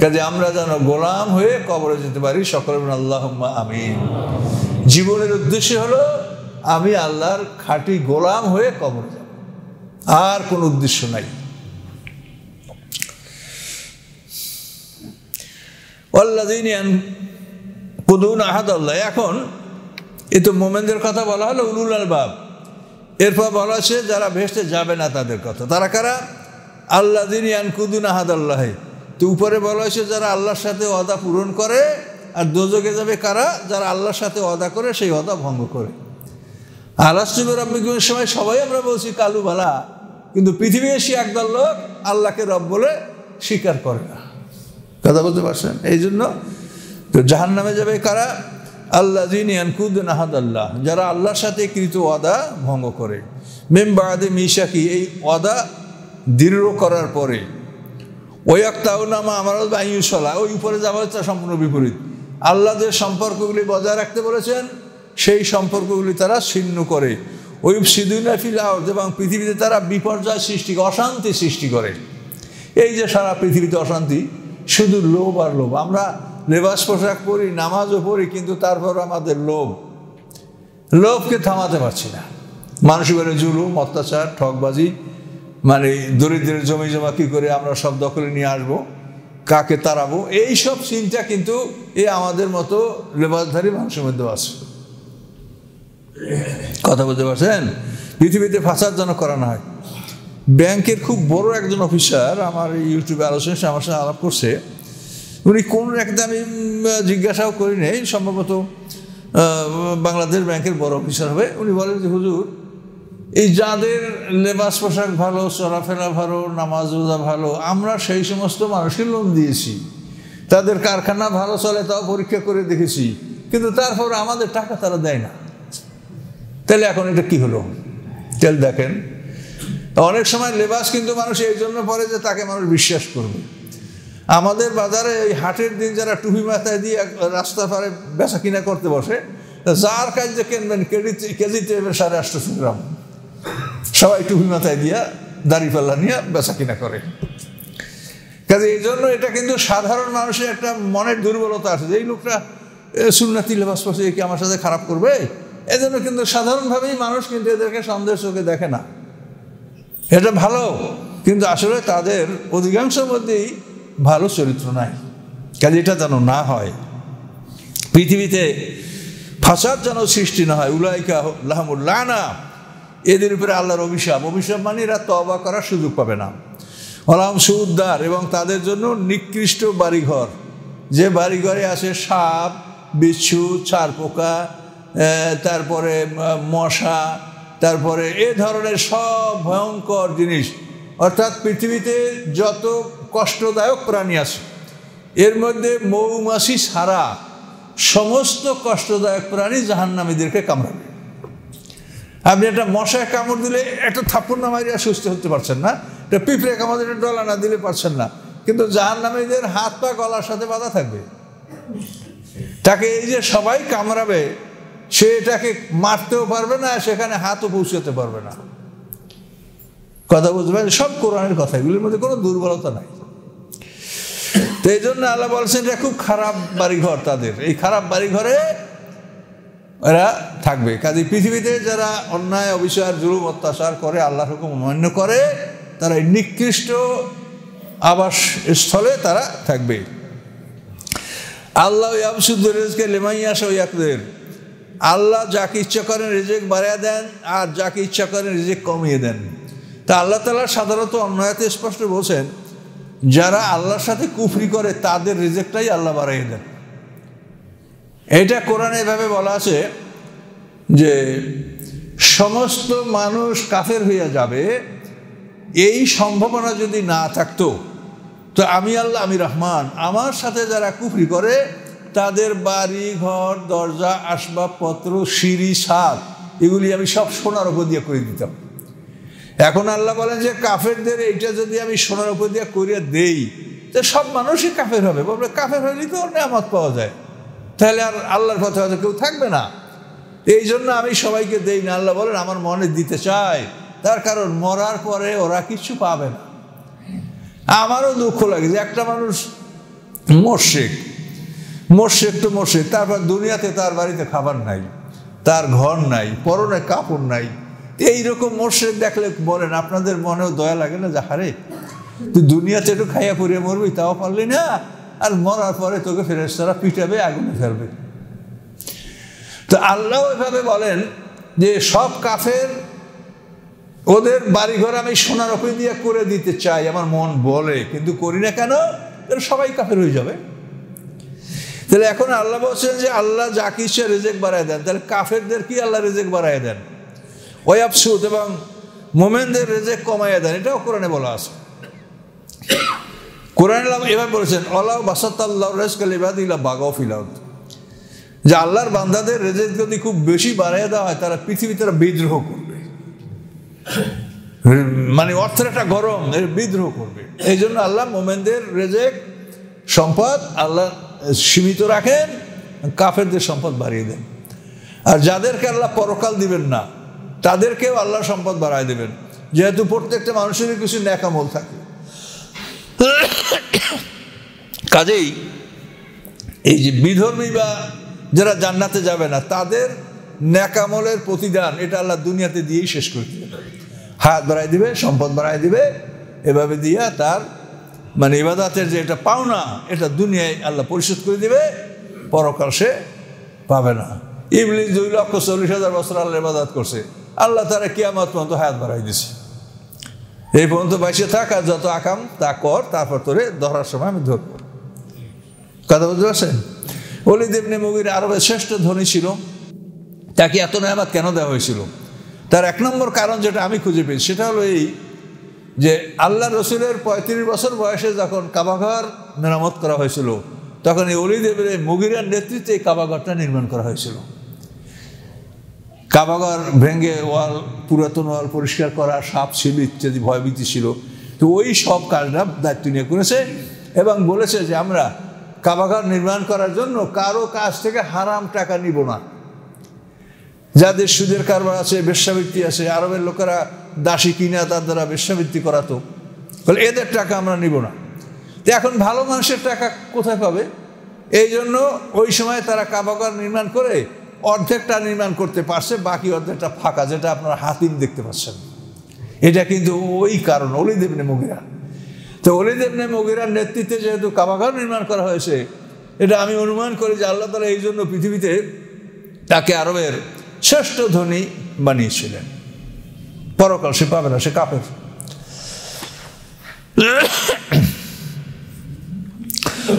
কাজে আমরা যেন গোলাম হয়ে কবরে যেতে পারি সকল আল্লাহ আমি জীবনের উদ্দেশ্য হলো আমি আল্লাহর খাঁটি গোলাম হয়ে কবরে যাব আর কোনো উদ্দেশ্য নাই আল্লাহ কুদুন আহাদ আল্লাহ এখন এ তো মোমেনদের কথা বলা হলো উলুল আলবাব এরপর বলা হচ্ছে যারা ভেস্টে যাবে না তাদের কথা তারা কারা আল্লাহ দিন ইয়ানকুদ্দিন আহাদ আল্লাহে তো উপরে বলা হয়েছে যারা আল্লাহর সাথে অদা পূরণ করে আর দোজকে যাবে কারা যারা আল্লাহর সাথে অদা করে সেই অদা ভঙ্গ করে আলাস্তুবের রব্বিকের সময় সবাই আমরা বলছি কালু ভালা কিন্তু পৃথিবী এসে একদল লোক আল্লাহকে রব বলে স্বীকার করে না কথা বলতে পারছেন এই জন্য তো জাহান নামে যাবে কারা আল্লাহ জিনিয়ানকুদ্দিন আহাদাল্লাহ যারা আল্লাহর সাথে কৃত ওয়াদা ভঙ্গ করে মেম মেম্বাদে মিশাকি এই ওয়াদা দৃঢ় করার পরে ওই ওয়াক্তাউনামা আমার বাহিউসলা ওই উপরে যাওয়া হচ্ছে সম্পূর্ণ বিপরীত আল্লাহদের সম্পর্কগুলি বজায় রাখতে বলেছেন সেই সম্পর্কগুলি তারা ছিন্ন করে ওই সিদুইনা ফিল এবং পৃথিবীতে তারা বিপর্যয় সৃষ্টি অশান্তি সৃষ্টি করে এই যে সারা পৃথিবীতে অশান্তি শুধু লোভ আর লোভ আমরা লেবাস পোশাক পরি নামাজও পড়ি কিন্তু তারপর আমাদের লোভ লোভকে থামাতে পারছি না মানুষের বেড়ে জুলুম অত্যাচার ঠকবাজি মানে দরিদ্রের জমি জমা কী করে আমরা সব দখলে নিয়ে আসবো কাকে তাড়াবো এই সব চিন্তা কিন্তু এ আমাদের মতো লেবাসধারী মানুষের মধ্যে আছে কথা বলতে পারছেন পৃথিবীতে ফাঁসার জন্য করানো হয় ব্যাংকের খুব বড় একজন অফিসার আমার ইউটিউবে আলোচনা আমার সাথে আলাপ করছে উনি কোন একটা আমি জিজ্ঞাসাও করি নাই সম্ভবত বাংলাদেশ ব্যাংকের বড় অফিসার হবে উনি বলেন যে হুজুর এই যাদের লেবাস পোশাক ভালো চলাফেরা ভালো নামাজ রোজা ভালো আমরা সেই সমস্ত মানুষের লোন দিয়েছি তাদের কারখানা ভালো চলে তাও পরীক্ষা করে দেখেছি কিন্তু তারপর আমাদের টাকা তারা দেয় না তাহলে এখন এটা কি হলো তেল দেখেন অনেক সময় লেবাস কিন্তু মানুষ এই জন্য পরে যে তাকে মানুষ বিশ্বাস করবে আমাদের বাজারে ওই হাটের দিন যারা টুপি মাথায় দিয়ে রাস্তা পারে বেচা কিনা করতে বসে যার কাজ কেনবেন কিনবেন কেজিতে কেজিতে সাড়ে আটশো গ্রাম সবাই টুপি মাথায় দিয়া দাড়িপাল্লা নিয়ে বেচা কিনা করে কাজে এই জন্য এটা কিন্তু সাধারণ মানুষের একটা মনের দুর্বলতা আছে যে এই লোকটা সুন্নাতি লেবাস পাশে কি আমার সাথে খারাপ করবে এজন্য কিন্তু সাধারণভাবেই মানুষ কিন্তু এদেরকে সন্দেহ চোখে দেখে না এটা ভালো কিন্তু আসলে তাদের অধিকাংশ মধ্যেই ভালো চরিত্র নাই কাজে এটা যেন না হয় পৃথিবীতে ফাসাদ যেন সৃষ্টি না হয় উলাইকা না এদের উপরে আল্লাহর অভিশাপ অভিশাপ মানে এরা তবা করার সুযোগ পাবে না হলাম সুদ্দার এবং তাদের জন্য নিকৃষ্ট বাড়িঘর যে বাড়িঘরে আছে সাপ বিচ্ছু চার পোকা তারপরে মশা তারপরে এ ধরনের সব ভয়ঙ্কর জিনিস অর্থাৎ পৃথিবীতে যত কষ্টদায়ক প্রাণী আছে এর মধ্যে মৌমাছি সারা সমস্ত কষ্টদায়ক প্রাণী জাহান্নামীদেরকে কামড়াবে আপনি একটা মশায় কামড় দিলে একটা থাপ্পড় না মারিয়া সুস্থ হতে পারছেন না একটা পিঁপড়ে কামড় দিলে ডলা না দিলে পারছেন না কিন্তু জাহান্নামীদের হাত পা গলার সাথে বাঁধা থাকবে তাকে এই যে সবাই কামড়াবে সে এটাকে মারতেও পারবে না সেখানে হাতও পৌঁছাতে পারবে না কথা বুঝবেন সব কোরআনের কথা এগুলির মধ্যে কোনো দুর্বলতা নাই তো এই জন্য আল্লাহ বলছেন এটা খুব খারাপ বাড়িঘর তাদের এই খারাপ বাড়িঘরে এরা থাকবে কাজে পৃথিবীতে যারা অন্যায় অবিচার জুলুম অত্যাচার করে আল্লাহর হুকুম অমান্য করে তারা নিকৃষ্ট আবাস স্থলে তারা থাকবে আল্লাহ ইয়াবসুদ্দুর রেজকে লেমাইয়াস ইয়াকদের আল্লাহ যাকে ইচ্ছা করেন রিজেক বাড়িয়ে দেন আর যাকে ইচ্ছা করেন রিজেক কমিয়ে দেন তা আল্লাহ তালা সাধারণত অন্যায়তে স্পষ্ট বলছেন যারা আল্লাহর সাথে কুফরি করে তাদের রিজেক্টটাই আল্লাহ বাড়িয়ে দেন এটা কোরআন এভাবে বলা আছে যে সমস্ত মানুষ কাফের হইয়া যাবে এই সম্ভাবনা যদি না থাকতো তো আমি আল্লাহ আমি রহমান আমার সাথে যারা কুফরি করে তাদের বাড়ি ঘর দরজা আসবাবপত্র সিঁড়ি সাপ এগুলি আমি সব সোনার উপর দিয়ে করে দিতাম এখন আল্লাহ বলেন যে কাফেরদের এইটা যদি আমি সোনার উপর দিয়ে করিয়া দেই তো সব মানুষই কাফের হবে বলবে কাফের হইলে তো নেয়ামত পাওয়া যায় তাহলে আর আল্লাহর কথা হয়তো কেউ থাকবে না এই জন্য আমি সবাইকে দেই না আল্লাহ বলেন আমার মনে দিতে চাই তার কারণ মরার পরে ওরা কিছু পাবে না আমারও দুঃখ লাগে যে একটা মানুষ মোর্শেক মোর্শেক তো মোর্শেক তারপর দুনিয়াতে তার বাড়িতে খাবার নাই তার ঘর নাই পরনে কাপড় নাই এইরকম মোর্শেদ দেখলে বলেন আপনাদের মনেও দয়া লাগে না যা হারে তুই দুনিয়াতে একটু খাইয়া পুড়িয়ে মরবি তাও পারলি না আর মরার পরে তোকে ফেরেস্তারা পিটাবে আগুনে ফেলবে তো আল্লাহ এভাবে বলেন যে সব কাফের ওদের বাড়িঘর আমি সোনার ওপরে দিয়ে করে দিতে চাই আমার মন বলে কিন্তু করি না কেন সবাই কাফের হয়ে যাবে তাহলে এখন আল্লাহ বলছেন যে আল্লাহ যা কিছু রেজেক বাড়ায় দেন তাহলে কাফেরদের কি আল্লাহ রেজেক বাড়ায় দেন অয়াবসুদ এবং মোমেনদের রেজেক কমাইয়া দেন এটাও কোরআনে বলা আছে কোরআন এভাবে বলেছেন অলাহ বাসাত্তাল্লাহ রেজকাল ইবাদিল্লা বাগাও ফিলাউদ যে আল্লাহর বান্দাদের রেজেক যদি খুব বেশি বাড়াইয়া দেওয়া হয় তারা পৃথিবীতে তারা বিদ্রোহ করবে মানে অর্থের একটা গরম এর বিদ্রোহ করবে এই জন্য আল্লাহ মোমেনদের রেজেক সম্পদ আল্লাহ সীমিত রাখেন কাফেরদের সম্পদ বাড়িয়ে দেন আর যাদেরকে আল্লাহ পরকাল দিবেন না তাদেরকেও আল্লাহ সম্পদ বাড়ায় দেবেন যেহেতু প্রত্যেকটা মানুষেরই কিছু ন্যাকামল থাকে কাজেই এই যে বিধর্মী বা যারা জান্নাতে যাবে না তাদের ন্যাকামলের প্রতিদান এটা আল্লাহ দুনিয়াতে দিয়েই শেষ করে দিবে হাত বাড়াই দিবে সম্পদ বাড়াই দিবে এভাবে দিয়া তার মানে ইবাদাতের যে এটা পাওনা এটা দুনিয়ায় আল্লাহ পরিশোধ করে দিবে পরকাল সে পাবে না ইবলিশ দুই লক্ষ চল্লিশ হাজার বছর আল্লাহ ইবাদাত করছে আল্লাহ তারা কেয়ামত পর্যন্ত হায়াত বাড়াই দিছে এই পর্যন্ত বাইশে থাক আর যত আকাম তা কর তারপর তোরে ধরার সময় আমি ধরবো কথা বুঝতে পারছেন অলিদ ইবনে মুগির আরো শ্রেষ্ঠ ধনী ছিল তাকে এত নেয়ামাত কেন দেওয়া হয়েছিল তার এক নম্বর কারণ যেটা আমি খুঁজে পেয়েছি সেটা হলো এই যে আল্লাহ রসুলের পঁয়ত্রিশ বছর বয়সে যখন কাবাঘর মেরামত করা হয়েছিল তখন এই অলি ইবনে মুগিরের নেতৃত্বে এই কাবাঘরটা নির্মাণ করা হয়েছিল কাবাগর ভেঙে ওয়াল পুরাতন ওয়াল পরিষ্কার করা সাপ ছিল ইত্যাদি ভয়ভীতি ছিল তো ওই সব কাজটা দায়িত্ব নিয়ে করেছে এবং বলেছে যে আমরা কাবাগর নির্মাণ করার জন্য কারো কাছ থেকে হারাম টাকা নিব না যাদের সুদের কারবার আছে বেশ্যাবৃত্তি আছে আরবের লোকেরা দাসী কিনা তার দ্বারা বেশ্যাবৃত্তি করাতো বলে এদের টাকা আমরা নিব না তো এখন ভালো মানুষের টাকা কোথায় পাবে এই জন্য ওই সময় তারা কাবাগর নির্মাণ করে অর্ধেকটা নির্মাণ করতে পারছে বাকি অর্ধেকটা ফাঁকা যেটা আপনারা হাতিম দেখতে পাচ্ছেন এটা কিন্তু ওই কারণ দেবনে মুগিরা তো দেবনে মুগিরার নেতৃত্বে যেহেতু কাবাঘর নির্মাণ করা হয়েছে এটা আমি অনুমান করি যে আল্লাহ তালা এই জন্য পৃথিবীতে তাকে আরবের শ্রেষ্ঠ ধনী বানিয়েছিলেন পরকাল সে পাবে না সে কাপের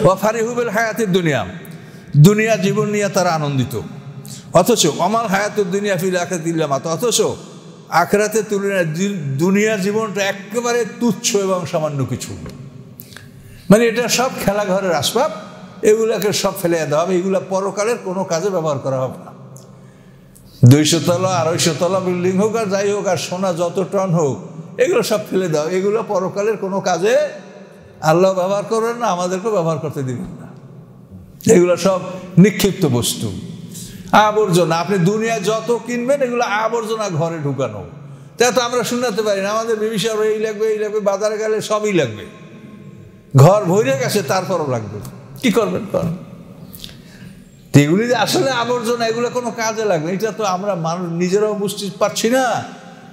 ও ফারিহুবেল হায়াতের দুনিয়া দুনিয়া জীবন নিয়ে তারা আনন্দিত অথচ আমার হায়াত দুনিয়া ফিরে আখরাত ইল্লা অথচ আখরাতে তুলনায় দুনিয়ার জীবনটা একেবারে তুচ্ছ এবং সামান্য কিছু মানে এটা সব খেলাঘরের আসবাব এগুলাকে সব ফেলে দেওয়া হবে এগুলো পরকালের কোনো কাজে ব্যবহার করা হবে না দুইশো তলা আড়াইশো তলা বিল্ডিং হোক আর যাই হোক আর সোনা যত টন হোক এগুলো সব ফেলে দাও এগুলো পরকালের কোনো কাজে আল্লাহ ব্যবহার করবেন না আমাদেরকেও ব্যবহার করতে দেবেন না এগুলো সব নিক্ষিপ্ত বস্তু আবর্জনা আপনি দুনিয়া যত কিনবেন এগুলো আবর্জনা ঘরে ঢুকানো তা তো আমরা শুনাতে পারি না আমাদের বিবি সাহেব এই লাগবে এই লাগবে বাজারে গেলে সবই লাগবে ঘর ভরে গেছে তারপরও লাগবে কি করবেন করেন এগুলি যে আসলে আবর্জনা এগুলো কোনো কাজে লাগবে এটা তো আমরা মানুষ নিজেরাও বুঝতে পারছি না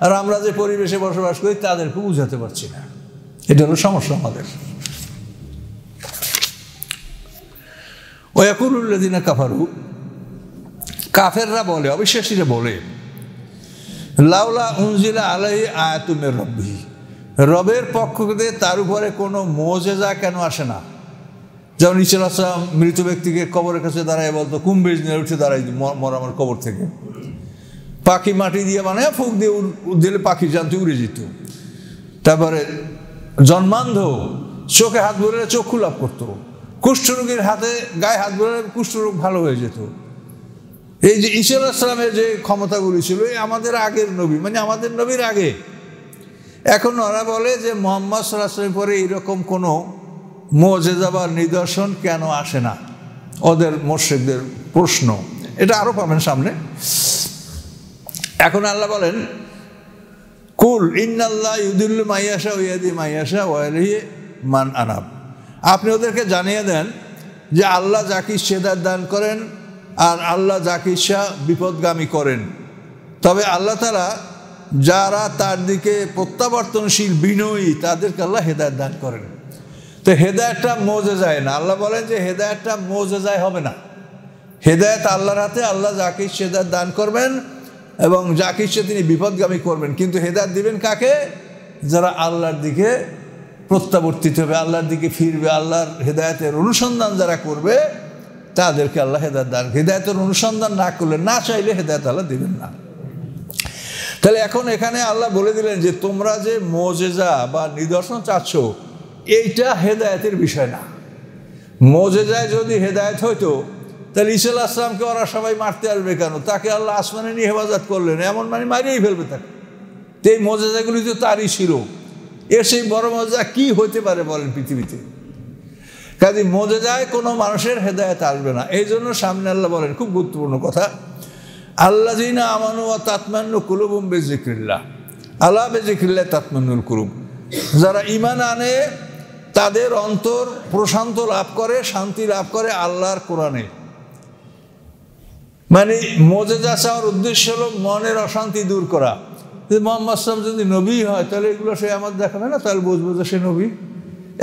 আর আমরা যে পরিবেশে বসবাস করি তাদেরকে বুঝাতে পারছি না এটা হলো সমস্যা আমাদের ওয়াকুরুল্লাদিনা কাফারু কাফেররা বলে অবিশ্বাসীরা বলে লাউলা উনজিলা আলাই আয়াতুমের রব্বি রবের পক্ষ থেকে তার উপরে কোনো মোজেজা কেন আসে না যেমন ঈশ্বর আসলাম মৃত ব্যক্তিকে কবরের কাছে দাঁড়ায় বলতো কুম্ভেজ নিয়ে উঠে দাঁড়াই মরামর কবর থেকে পাখি মাটি দিয়ে বানায় ফুক দিয়ে দিলে পাখি জানতে উড়ে যেত তারপরে জন্মান্ধ চোখে হাত ভরে চোখ লাভ করতো কুষ্ঠরোগীর হাতে গায়ে হাত ভরে কুষ্ঠরোগ ভালো হয়ে যেত এই যে ঈশ্বর আসলামের যে ক্ষমতাগুলি ছিল এই আমাদের আগের নবী মানে আমাদের নবীর আগে এখন ওরা বলে যে মোহাম্মদ সরাসরি পরে এইরকম কোনো মজেজা বা নিদর্শন কেন আসে না ওদের মোর্শিকদের প্রশ্ন এটা আরও পাবেন সামনে এখন আল্লাহ বলেন কুল ইন্নাল্লাহ ইউদুল্লু মাইয়াশা ওয়াদি মাইয়াশা ওয়ালি মান আনাব আপনি ওদেরকে জানিয়ে দেন যে আল্লাহ যাকে সেদার দান করেন আর আল্লাহ যাকে ইচ্ছা বিপদগামী করেন তবে আল্লাহ তারা যারা তার দিকে প্রত্যাবর্তনশীল বিনয়ী তাদেরকে আল্লাহ হেদায়ত দান করেন তো হেদায়তটা মজে যায় না আল্লাহ বলেন যে হেদায়তটা মজে যায় হবে না হেদায়ত আল্লাহর হাতে আল্লাহ যাকে হেদায়ত দান করবেন এবং যাকে ইচ্ছে তিনি বিপদগামী করবেন কিন্তু হেদায়ত দিবেন কাকে যারা আল্লাহর দিকে প্রত্যাবর্তিত হবে আল্লাহর দিকে ফিরবে আল্লাহর হেদায়তের অনুসন্ধান যারা করবে তাদেরকে আল্লাহ হেদায়ত দান হৃদায়তের অনুসন্ধান না করলে না চাইলে হেদায়ত আল্লাহ দিবেন না তাহলে এখন এখানে আল্লাহ বলে দিলেন যে তোমরা যে মোজেজা বা নিদর্শন চাচ্ছ এইটা হেদায়তের বিষয় না মোজেজায় যদি হেদায়ত হইতো তাহলে ইসাল আসলামকে ওরা সবাই মারতে আসবে কেন তাকে আল্লাহ আসমানে নিয়ে হেফাজত করলেন এমন মানে মারিয়েই ফেলবে তাকে তো এই মজাজাগুলি তো তারই ছিল এর সেই বড় মজা কি হতে পারে বলেন পৃথিবীতে কাজে মজে যায় কোনো মানুষের হেদায়ত আসবে না এই জন্য সামনে আল্লাহ বলেন খুব গুরুত্বপূর্ণ কথা আল্লাহ জিনা আমানু ও তাতমান্নু কুলুবুম বেজিক্রিল্লা আল্লাহ বেজিক্রিল্লা তাতমান্নুল কুলুব যারা ইমান আনে তাদের অন্তর প্রশান্ত লাভ করে শান্তি লাভ করে আল্লাহর কোরআনে মানে যা চাওয়ার উদ্দেশ্য হলো মনের অশান্তি দূর করা মোহাম্মদ সাহেব যদি নবী হয় তাহলে এগুলো সে আমার দেখাবে না তাহলে বুঝবো যে সে নবী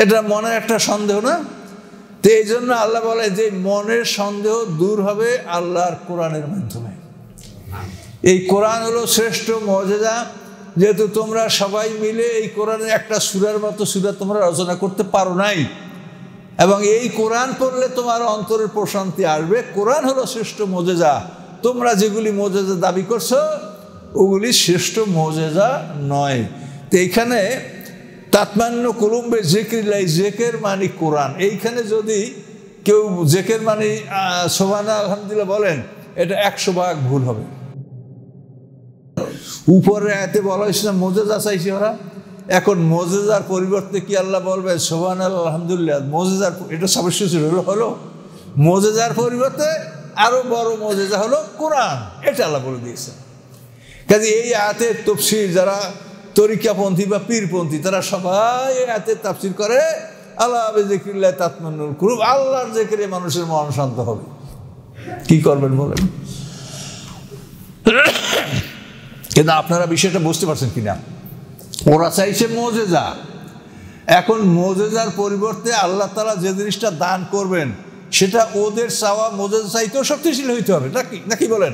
এটা মনের একটা সন্দেহ না তো এই জন্য আল্লাহ বলে যে মনের সন্দেহ দূর হবে আল্লাহর কোরআনের মাধ্যমে এই কোরআন হলো শ্রেষ্ঠ মর্যাদা যেহেতু তোমরা সবাই মিলে এই কোরআনের একটা সুরার মতো সুরা তোমরা রচনা করতে পারো নাই এবং এই কোরআন পড়লে তোমার অন্তরের প্রশান্তি আসবে কোরআন হলো শ্রেষ্ঠ মজেজা তোমরা যেগুলি মজেজা দাবি করছো ওগুলি শ্রেষ্ঠ মজেজা নয় তো এইখানে তাৎমান্য কুলুম্বে লাই জেকের মানে কোরআন এইখানে যদি কেউ জেকের মানে সোমানা আলহামদুলিল্লাহ বলেন এটা একশো ভাগ ভুল হবে উপরে এতে বলা হয়েছে না মোজেজা চাইছে ওরা এখন মজেজার পরিবর্তে কি আল্লাহ বলবে সোহান আলহামদুলিল্লাহ মোজেজার এটা সবশেষে হলো হলো মোজেজার পরিবর্তে আরও বড় মোজেজা হলো কোরআন এটা আল্লাহ বলে দিয়েছে কাজে এই আয়াতের তফসির যারা তরিকাপন্থী বা পীরপন্থী তারা সবাই এতে তাফসির করে আল্লাহ জিকিল্লা তাৎমানুর কুরুব আল্লাহর জেকেরে মানুষের মন শান্ত হবে কি করবেন বলেন কিন্তু আপনারা বিষয়টা বুঝতে পারছেন কিনা ওরা চাইছে মজেজা এখন মজেজার পরিবর্তে আল্লাহ তারা যে জিনিসটা দান করবেন সেটা ওদের চাওয়া মোজেজা চাইতেও শক্তিশীল হইতে হবে নাকি নাকি বলেন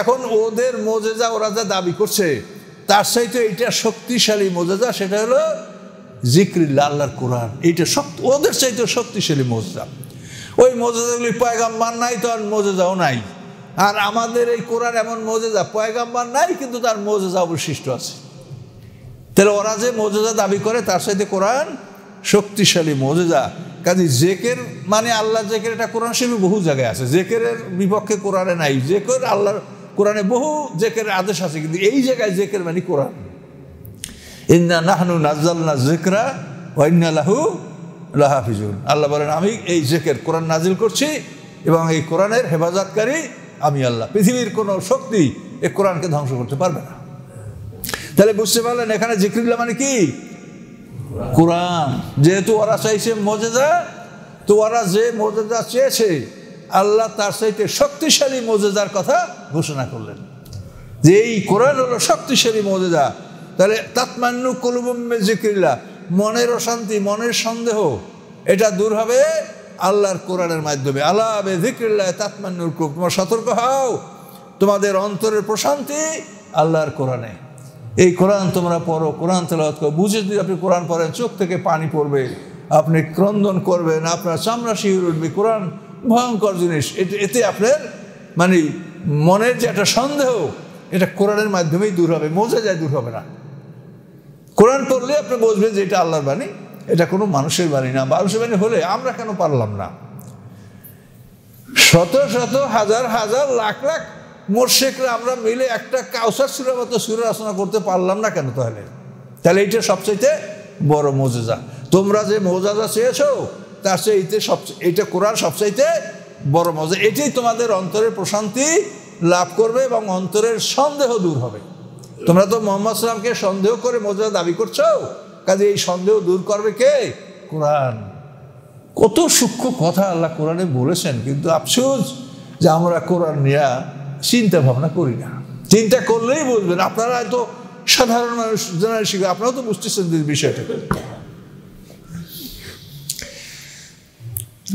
এখন ওদের মজেজা ওরা যা দাবি করছে তার সাথে এটা শক্তিশালী মোজাজা সেটা হলো জিক্রিল্লা আল্লাহর কোরআন এটা শক্ত ওদের চাইতে শক্তিশালী মজাদা ওই মজাদাগুলি পয়গাম্বার নাই তো আর মজাদাও নাই আর আমাদের এই কোরআন এমন মজাদা পয়গাম্বার নাই কিন্তু তার মজাদা অবশিষ্ট আছে তাহলে ওরা যে মজাদা দাবি করে তার সাথে কোরআন শক্তিশালী মজাদা কাজে জেকের মানে আল্লাহ জেকের এটা কোরআন সেবী বহু জায়গায় আছে জেকের বিপক্ষে কোরআনে নাই জেকের আল্লাহর কোরআনে বহু জেকের আদেশ আছে কিন্তু এই জায়গায় জেকের মানে কোরআন ইন্না নাহনু নাজাল্লা জেকরা ওয়াইন্না লাহু লাহাফিজুন আল্লাহ বলেন আমি এই জেকের কোরআন নাজিল করছি এবং এই কোরআনের হেফাজতকারী আমি আল্লাহ পৃথিবীর কোনো শক্তি এই কোরআনকে ধ্বংস করতে পারবে না তাহলে বুঝতে পারলেন এখানে জিক্রিল্লা মানে কি কোরআন যেহেতু ওরা চাইছে মজেদা তো ওরা যে মজেদা চেয়েছে আল্লাহ তার চাইতে শক্তিশালী মজেদার কথা ঘোষণা করলেন যে এই কোরআন হলো শক্তিশালী মজেদা তাহলে তাৎমান্যু যে জিক্রিল্লা মনের অশান্তি মনের সন্দেহ এটা দূর হবে আল্লাহর কোরআনের মাধ্যমে আল্লাহ জিক্রিল্লাহ তাৎমান্নুর কুব তোমার সতর্ক হও তোমাদের অন্তরের প্রশান্তি আল্লাহর কোরআনে এই কোরআন তোমরা পড়ো কোরআন তেলাওয়াত করো বুঝে যদি আপনি কোরআন পড়েন চোখ থেকে পানি পড়বে আপনি ক্রন্দন করবেন আপনার চামড়া শিউর উঠবে কোরআন ভয়ঙ্কর জিনিস এতে আপনার মানে মনের যে একটা সন্দেহ এটা কোরআনের মাধ্যমেই দূর হবে মোজা যায় দূর হবে না কোরআন পড়লে আপনি বুঝবেন যে এটা আল্লাহর বাণী এটা কোনো মানুষের বাণী না মানুষের বাণী হলে আমরা কেন পারলাম না শত শত হাজার হাজার লাখ লাখ মোর্শেকরা আমরা মিলে একটা কাউসার সুরের মতো সুরের রচনা করতে পারলাম না কেন তাহলে তাহলে এটা সবচেয়ে বড় মোজেজা তোমরা যে মোজাজা চেয়েছো তার চাইতে সব এটা কোরআন সবচাইতে বড় মজা এটাই তোমাদের অন্তরের প্রশান্তি লাভ করবে এবং অন্তরের সন্দেহ দূর হবে তোমরা তো মোহাম্মদ সাল্লামকে সন্দেহ করে মজা দাবি করছো কাজে এই সন্দেহ দূর করবে কে কোরআন কত সূক্ষ্ম কথা আল্লাহ কোরআনে বলেছেন কিন্তু আফসোস যে আমরা কোরআন নিয়ে চিন্তা ভাবনা করি না চিন্তা করলেই বুঝবেন আপনারা তো সাধারণ মানুষ জেনারেল শিখবে আপনারাও তো বুঝতেছেন বিষয়টা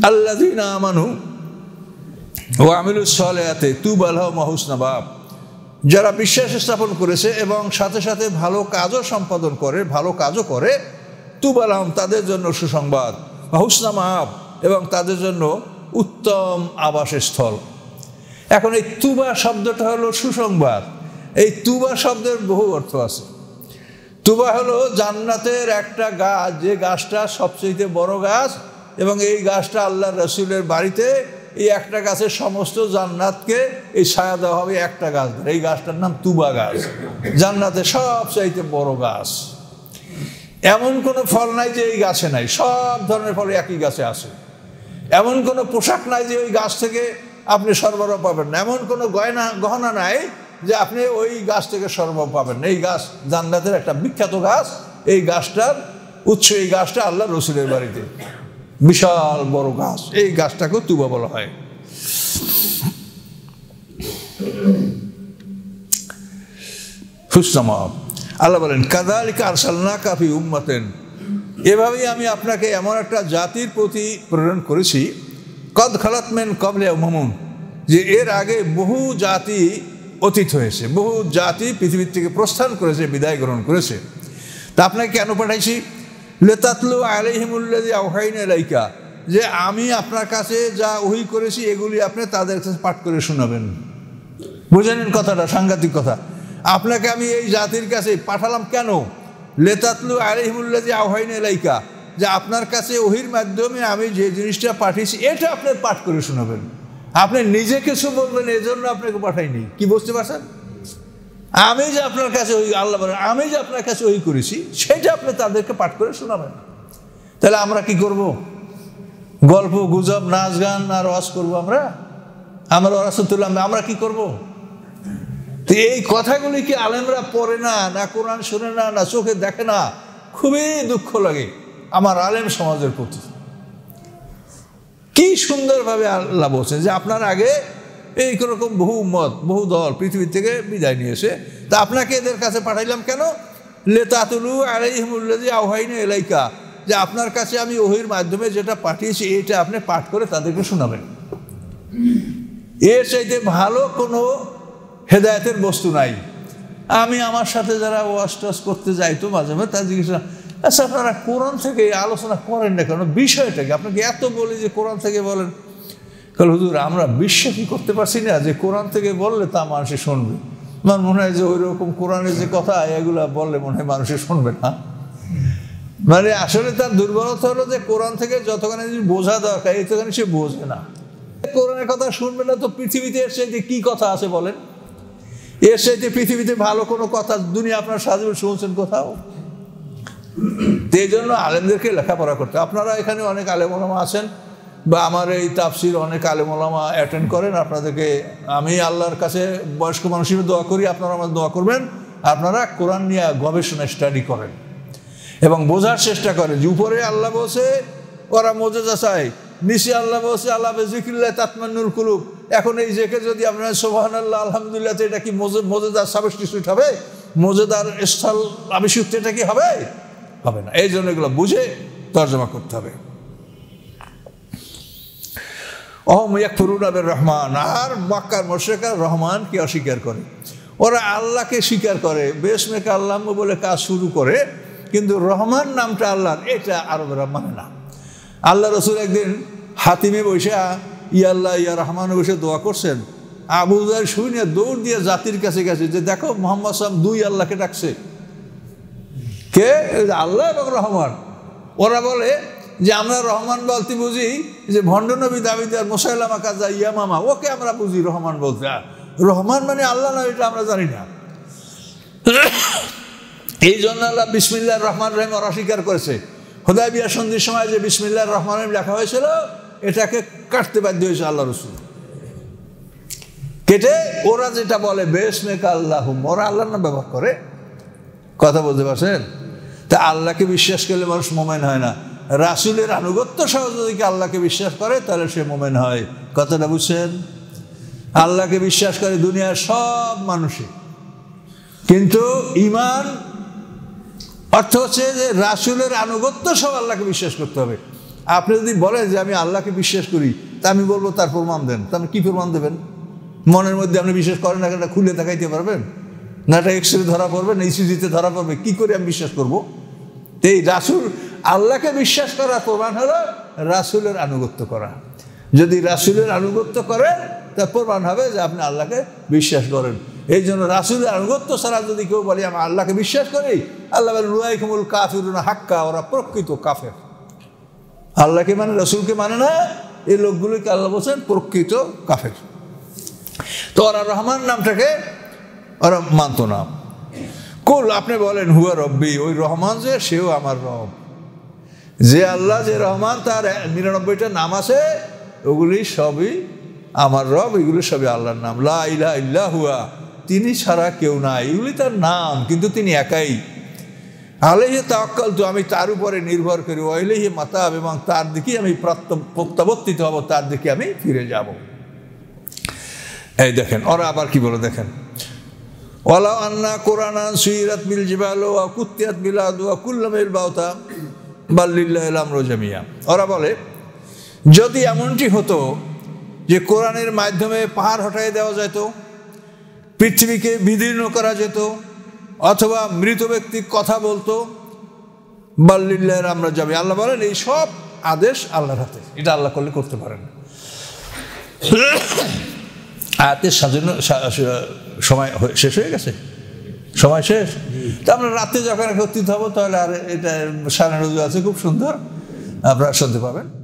আল্লাদিন আমানু ও আমিরুল তু তুবাল মাহুসনা যারা বিশ্বাস স্থাপন করেছে এবং সাথে সাথে ভালো কাজও সম্পাদন করে ভালো কাজও করে তু বালহম তাদের জন্য সুসংবাদ মাহুসনা মাহাব এবং তাদের জন্য উত্তম স্থল এখন এই তুবা শব্দটা হলো সুসংবাদ এই তুবা শব্দের বহু অর্থ আছে তুবা হলো জান্নাতের একটা গাছ যে গাছটা সবচেয়ে বড় গাছ এবং এই গাছটা আল্লাহ রসুলের বাড়িতে এই একটা গাছের সমস্ত জান্নাতকে এই ছায়া দেওয়া হবে একটা গাছ ধরে এই গাছটার নাম তুবা গাছ জান্নাতে সব চাইতে বড় গাছ এমন কোনো ফল নাই যে এই গাছে নাই সব ধরনের ফল একই গাছে আছে এমন কোনো পোশাক নাই যে ওই গাছ থেকে আপনি সরবরাহ পাবেন না এমন কোনো গয়না গহনা নাই যে আপনি ওই গাছ থেকে সরবরাহ পাবেন এই গাছ জান্নাতের একটা বিখ্যাত গাছ এই গাছটার উৎস এই গাছটা আল্লাহ রসুলের বাড়িতে বিশাল বড় গাছ এই গাছটাকেও তুবা বলা হয় হুসনামা আল্লাহ বলেন কাদালিকা আরসালনা কাফি উম্মাতেন এভাবেই আমি আপনাকে এমন একটা জাতির প্রতি প্রেরণ করেছি কদ খালাতমেন কবলে মামুন যে এর আগে বহু জাতি অতীত হয়েছে বহু জাতি পৃথিবীর থেকে প্রস্থান করেছে বিদায় গ্রহণ করেছে তা আপনাকে কেন পাঠাইছি লেতাতলু আলহিমুল্লাদি আউহাইন এলাইকা যে আমি আপনার কাছে যা ওহি করেছি এগুলি আপনি তাদের কাছে পাঠ করে শোনাবেন বুঝে নিন কথাটা সাংঘাতিক কথা আপনাকে আমি এই জাতির কাছে পাঠালাম কেন লেতাতলু আলহিমুল্লাদি আউহাইন এলাইকা যে আপনার কাছে ওহির মাধ্যমে আমি যে জিনিসটা পাঠিয়েছি এটা আপনি পাঠ করে শোনাবেন আপনি নিজে কিছু বলবেন এজন্য আপনাকে পাঠাইনি কি বুঝতে পারছেন আমি যে আপনার কাছে ওই আল্লাহ বলেন আমি যে আপনার কাছে ওই করেছি সেটা আপনি তাদেরকে পাঠ করে শোনাবেন তাহলে আমরা কি করব গল্প গুজব নাচ গান আর ওয়াজ করব আমরা আমরা ওরা ওরাসতুল্লাহ আমরা কি করব। তো এই কথাগুলি কি আলেমরা পড়ে না না কোরআন শোনে না না চোখে দেখে না খুবই দুঃখ লাগে আমার আলেম সমাজের প্রতি কি সুন্দরভাবে আল্লাহ বলছেন যে আপনার আগে এই রকম বহু মত বহু দল পৃথিবীর থেকে বিদায় নিয়েছে তা আপনাকে এদের কাছে পাঠাইলাম কেন লেতাতুলু আলাইহমুল্লাজি আওহাইনে এলাইকা যে আপনার কাছে আমি ওহির মাধ্যমে যেটা পাঠিয়েছি এটা আপনি পাঠ করে তাদেরকে শোনাবেন এর চাইতে ভালো কোনো হেদায়তের বস্তু নাই আমি আমার সাথে যারা ওয়াশ টাস করতে যাইতো মাঝে মাঝে তার জিজ্ঞাসা আচ্ছা আপনারা কোরআন থেকে আলোচনা করেন না কেন বিষয়টাকে আপনাকে এত বলি যে কোরআন থেকে বলেন কারণ হুজুর আমরা বিশ্বাসই করতে পারছি না যে কোরআন থেকে বললে তা মানুষে শুনবে আমার মনে হয় যে ওই রকম কোরআনের যে কথা এগুলা বললে মনে হয় মানুষে শুনবে না মানে আসলে তার দুর্বলতা হলো যে কোরআন থেকে যতখানি বোঝা দরকার এতখানি সে বোঝে না কোরআনের কথা শুনবে না তো পৃথিবীতে এর চাইতে কী কথা আছে বলেন এর চাইতে পৃথিবীতে ভালো কোনো কথা দুনিয়া আপনার সাজু শুনছেন কোথাও এই জন্য আলেমদেরকে লেখাপড়া করতে আপনারা এখানে অনেক আলেম আছেন বা আমার এই তাফসির অনেক আলেমলামা অ্যাটেন্ড করেন আপনাদেরকে আমি আল্লাহর কাছে বয়স্ক মানুষ হিসেবে দোয়া করি আপনারা আমার দোয়া করবেন আপনারা কোরআন নিয়ে গবেষণা স্টাডি করেন এবং বোঝার চেষ্টা করেন যে উপরে আল্লাহ বসে ওরা মজা চায় নিশি আল্লাহ বসে আল্লাহ জিকিল্লা তাতমান্নুল কুলুক এখন এই জেকে যদি আপনারা সোহান আল্লাহ আলহামদুলিল্লাহ এটা কি মজেদার সুইট হবে মজেদার স্থল আবিষ্যুক্ত এটা কি হবে হবে না এই জন্য এগুলো বুঝে তর্জমা করতে হবে রহমান আর মক্কার মোশেকার রহমানকে অস্বীকার করে ওরা আল্লাহকে স্বীকার করে বেশমেক আল্লাহ বলে কাজ শুরু করে কিন্তু রহমান নামটা আল্লাহর এটা আরবরা মানে না আল্লাহ রসুল একদিন হাতিমে বৈশা ই আল্লাহ ইয়া রহমান বসে দোয়া করছেন আবুদার শুনে দৌড় দিয়ে জাতির কাছে গেছে যে দেখো মোহাম্মদ সাম দুই আল্লাহকে ডাকছে কে আল্লাহ এবং রহমান ওরা বলে যে আমরা রহমান বলতে বুঝি যে ভণ্ডনবী দাবিদার মোসাইলামা কাজা ইয়ামামা ওকে আমরা বুঝি রহমান বলতে রহমান মানে আল্লাহ নয় এটা আমরা জানি না এই জন্য আল্লাহ বিসমিল্লাহ রহমান রহিম ওরা স্বীকার করেছে হোদায় বিয়া সন্ধির সময় যে বিসমিল্লাহ রহমান রহিম লেখা হয়েছিল এটাকে কাটতে বাধ্য হয়েছে আল্লাহ রসুল কেটে ওরা যেটা বলে বেশ মেক আল্লাহ ওরা আল্লাহ না ব্যবহার করে কথা বলতে পারছেন তা আল্লাহকে বিশ্বাস করলে মানুষ মোমেন হয় না রাসুলের আনুগত্য সহ কি আল্লাহকে বিশ্বাস করে তাহলে সে মোমেন হয় কথাটা বুঝছেন আল্লাহকে বিশ্বাস করে দুনিয়ার সব মানুষই কিন্তু ইমান অর্থ হচ্ছে যে রাসুলের আনুগত্য সব আল্লাহকে বিশ্বাস করতে হবে আপনি যদি বলেন যে আমি আল্লাহকে বিশ্বাস করি তা আমি বলবো তার প্রমাণ দেন তা আপনি কী প্রমাণ দেবেন মনের মধ্যে আপনি বিশ্বাস করেন না এটা খুলে দেখাইতে পারবেন না এটা এক্স রে ধরা পড়বে না ইসিজিতে e ধরা পড়বে কি করে আমি বিশ্বাস করবো এই রাসুল আল্লাহকে বিশ্বাস করার প্রমাণ হলো রাসুলের আনুগত্য করা যদি রাসুলের আনুগত্য করে তা প্রমাণ হবে যে আপনি আল্লাহকে বিশ্বাস করেন এই জন্য রাসুলের আনুগত্য ছাড়া যদি কেউ বলে আমি আল্লাহকে বিশ্বাস করি আল্লাহ রুয়াই কুমুল কাফির হাক্কা ওরা প্রকৃত কাফের আল্লাহকে মানে রসুলকে মানে না এই লোকগুলিকে আল্লাহ বলছেন প্রকৃত কাফের তো ওরা রহমান নামটাকে ওরা মানত না কুল আপনি বলেন হুয়া রব্বি ওই রহমান যে সেও আমার রব যে আল্লাহ যে রহমান তার নিরানব্বইটা নাম আছে ওগুলি সবই আমার রব এগুলি সবই আল্লাহর নাম লা হুয়া তিনি ছাড়া কেউ নাই এগুলি তার নাম কিন্তু তিনি একাই আলেহে তাক্কাল তো আমি তার উপরে নির্ভর করি ওইলেহে মাতাব এবং তার দিকে আমি প্রত্যাবর্তিত হব তার দিকে আমি ফিরে যাব এই দেখেন ওরা আবার কি বলে দেখেন ওলা আন্না কোরআন সুইরাত মিল জিবাল ও কুত্তিয়াত বিলাদ ওয়া কুল্লামিল বাউতা বাল্লিল্লাহাম রোজামিয়া ওরা বলে যদি এমনটি হতো যে কোরআনের মাধ্যমে পাহাড় হটাই দেওয়া যেত পৃথিবীকে বিদীর্ণ করা যেত অথবা মৃত ব্যক্তি কথা বলতো বাল্লিল্লাহের আমরা যাবে আল্লাহ বলেন এই সব আদেশ আল্লাহর হাতে এটা আল্লাহ করলে করতে পারেন আয়াতের সাজানো সময় শেষ হয়ে গেছে সময় শেষ তো আমরা রাত্রে যখন একত্রিত হবো তাহলে আর এটা সারা নদী আছে খুব সুন্দর আপনারা শুনতে পাবেন